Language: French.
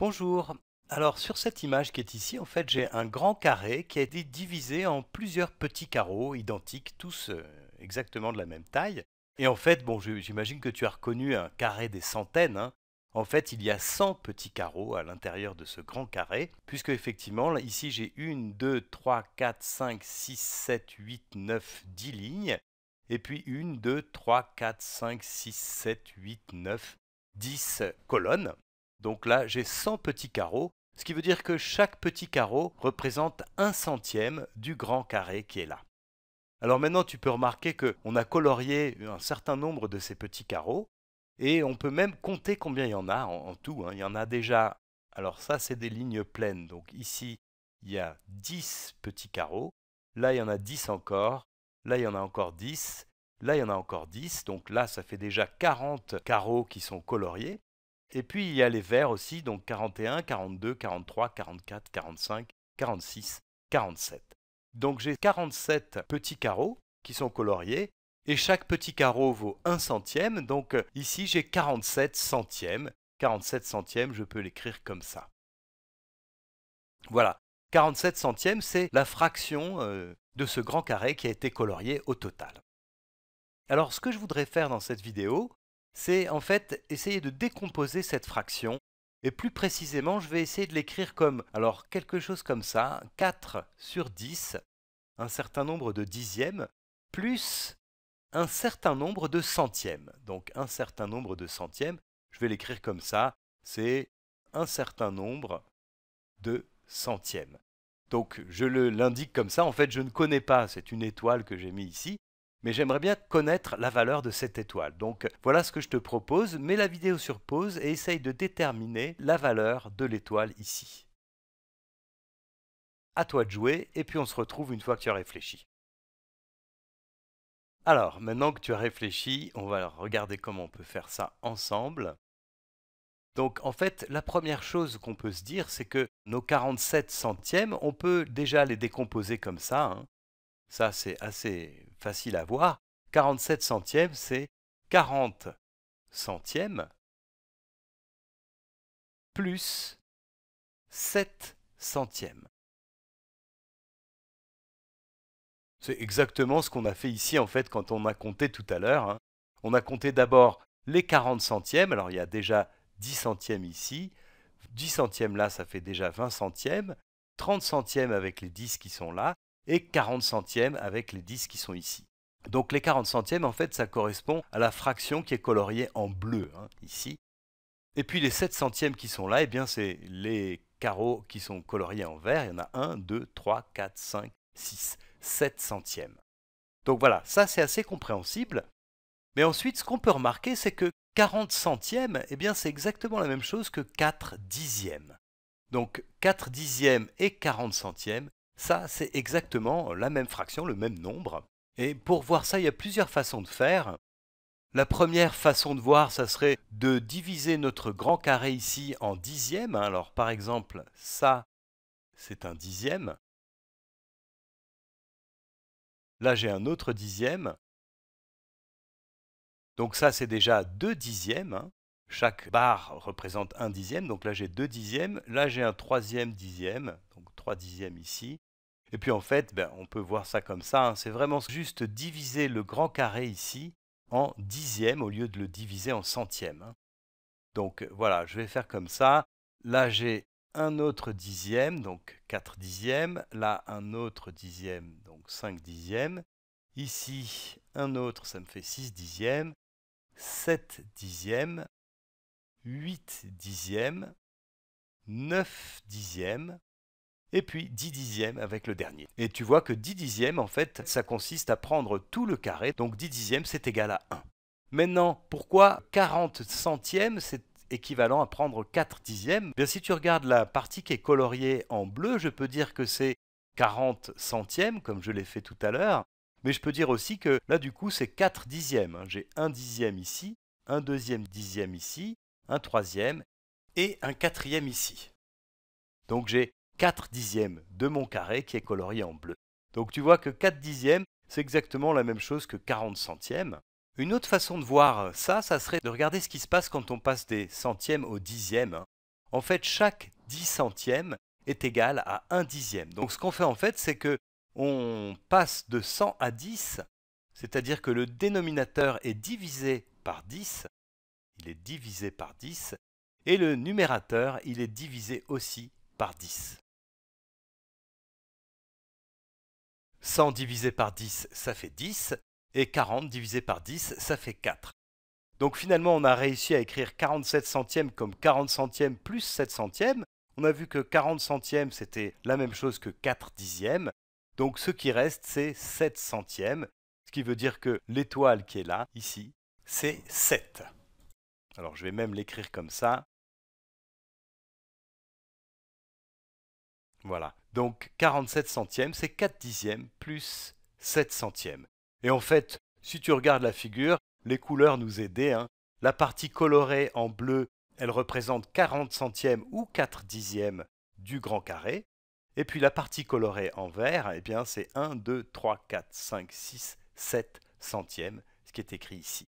Bonjour. Alors sur cette image qui est ici, en fait, j'ai un grand carré qui a été divisé en plusieurs petits carreaux identiques, tous euh, exactement de la même taille. Et en fait, bon, j'imagine que tu as reconnu un carré des centaines. Hein. En fait, il y a 100 petits carreaux à l'intérieur de ce grand carré, puisque effectivement, ici j'ai 1, 2, 3, 4, 5, 6, 7, 8, 9, 10 lignes, et puis 1, 2, 3, 4, 5, 6, 7, 8, 9, 10 colonnes. Donc là, j'ai 100 petits carreaux, ce qui veut dire que chaque petit carreau représente un centième du grand carré qui est là. Alors maintenant, tu peux remarquer qu'on a colorié un certain nombre de ces petits carreaux, et on peut même compter combien il y en a en, tout. Hein. Il y en a déjà, alors ça c'est des lignes pleines, donc ici il y a 10 petits carreaux, là il y en a 10 encore, là il y en a encore 10, là il y en a encore 10, donc là ça fait déjà 40 carreaux qui sont coloriés. Et puis il y a les verts aussi, donc 41, 42, 43, 44, 45, 46, 47. Donc j'ai 47 petits carreaux qui sont coloriés, et chaque petit carreau vaut 1 centième, donc euh, ici j'ai 47 centièmes. 47 centièmes, je peux l'écrire comme ça. Voilà, 47 centièmes, c'est la fraction euh, de ce grand carré qui a été colorié au total. Alors ce que je voudrais faire dans cette vidéo, c'est en fait essayer de décomposer cette fraction. Et plus précisément, je vais essayer de l'écrire comme, alors quelque chose comme ça, 4 sur 10, un certain nombre de dixièmes, plus un certain nombre de centièmes. Donc un certain nombre de centièmes, je vais l'écrire comme ça, c'est un certain nombre de centièmes. Donc je l'indique comme ça, en fait je ne connais pas, c'est une étoile que j'ai mis ici, mais j'aimerais bien connaître la valeur de cette étoile. Donc voilà ce que je te propose, mets la vidéo sur pause et essaye de déterminer la valeur de l'étoile ici. À toi de jouer, et puis on se retrouve une fois que tu as réfléchi. Alors, maintenant que tu as réfléchi, on va regarder comment on peut faire ça ensemble. Donc en fait, la première chose qu'on peut se dire, c'est que nos 47 centièmes, on peut déjà les décomposer comme ça. Hein. Ça, c'est assez facile à voir, 47 centièmes, c'est 40 centièmes plus 7 centièmes. C'est exactement ce qu'on a fait ici en fait quand on a compté tout à l'heure. Hein. On a compté d'abord les 40 centièmes, alors il y a déjà 10 centièmes ici, 10 centièmes là ça fait déjà 20 centièmes, 30 centièmes avec les 10 qui sont là, et 40 centièmes avec les 10 qui sont ici. Donc les 40 centièmes, en fait, ça correspond à la fraction qui est coloriée en bleu, hein, ici. Et puis les 7 centièmes qui sont là, eh bien c'est les carreaux qui sont coloriés en vert. Il y en a 1, 2, 3, 4, 5, 6, 7 centièmes. Donc voilà, ça c'est assez compréhensible. Mais ensuite, ce qu'on peut remarquer, c'est que 40 centièmes, eh bien c'est exactement la même chose que 4 dixièmes. Donc 4 dixièmes et 40 centièmes, ça, c'est exactement la même fraction, le même nombre. Et pour voir ça, il y a plusieurs façons de faire. La première façon de voir, ça serait de diviser notre grand carré ici en dixièmes. Alors par exemple, ça, c'est un dixième. Là, j'ai un autre dixième. Donc ça, c'est déjà deux dixièmes. Chaque barre représente un dixième. Donc là, j'ai deux dixièmes. Là, j'ai un troisième dixième. Donc 3 dixièmes ici. Et puis en fait, ben, on peut voir ça comme ça. Hein. C'est vraiment juste diviser le grand carré ici en dixièmes au lieu de le diviser en centièmes. Hein. Donc euh, voilà, je vais faire comme ça. Là, j'ai un autre dixième, donc 4 dixièmes. Là, un autre dixième, donc 5 dixièmes. Ici, un autre, ça me fait 6 dixièmes. 7 dixièmes. 8 dixièmes. 9 dixièmes et puis 10 dixièmes avec le dernier. Et tu vois que 10 dixièmes, en fait, ça consiste à prendre tout le carré, donc 10 dixièmes, c'est égal à 1. Maintenant, pourquoi 40 centièmes, c'est équivalent à prendre 4 dixièmes Bien, Si tu regardes la partie qui est coloriée en bleu, je peux dire que c'est 40 centièmes, comme je l'ai fait tout à l'heure, mais je peux dire aussi que là, du coup, c'est 4 dixièmes. Hein. J'ai un dixième ici, un deuxième dixième ici, un troisième et un quatrième ici. Donc j'ai 4 dixièmes de mon carré qui est colorié en bleu. Donc tu vois que 4 dixièmes, c'est exactement la même chose que 40 centièmes. Une autre façon de voir ça, ça serait de regarder ce qui se passe quand on passe des centièmes aux dixièmes. En fait, chaque 10 centièmes est égal à 1 dixième. Donc ce qu'on fait en fait, c'est que on passe de 100 à 10, c'est-à-dire que le dénominateur est divisé par 10, il est divisé par 10, et le numérateur, il est divisé aussi par 10. 100 divisé par 10, ça fait 10, et 40 divisé par 10, ça fait 4. Donc finalement, on a réussi à écrire 47 centièmes comme 40 centièmes plus 7 centièmes. On a vu que 40 centièmes, c'était la même chose que 4 dixièmes. Donc ce qui reste, c'est 7 centièmes, ce qui veut dire que l'étoile qui est là, ici, c'est 7. Alors je vais même l'écrire comme ça. Voilà, donc 47 centièmes, c'est 4 dixièmes plus 7 centièmes. Et en fait, si tu regardes la figure, les couleurs nous aidaient. Hein. La partie colorée en bleu, elle représente 40 centièmes ou 4 dixièmes du grand carré. Et puis la partie colorée en vert, eh c'est 1, 2, 3, 4, 5, 6, 7 centièmes, ce qui est écrit ici.